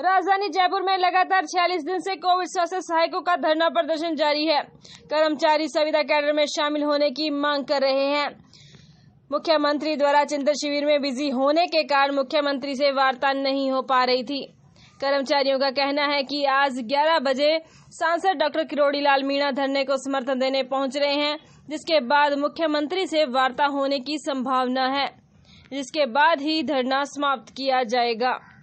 राजधानी जयपुर में लगातार छियालीस दिन से कोविड स्वास्थ्य सहायकों का धरना प्रदर्शन जारी है कर्मचारी संविदा कैडर में शामिल होने की मांग कर रहे हैं मुख्यमंत्री द्वारा चिंतन शिविर में बिजी होने के कारण मुख्यमंत्री से वार्ता नहीं हो पा रही थी कर्मचारियों का कहना है कि आज 11 बजे सांसद डॉक्टर किरोड़ी लाल मीणा धरने को समर्थन देने पहुंच रहे हैं जिसके बाद मुख्यमंत्री से वार्ता होने की संभावना है जिसके बाद ही धरना समाप्त किया जाएगा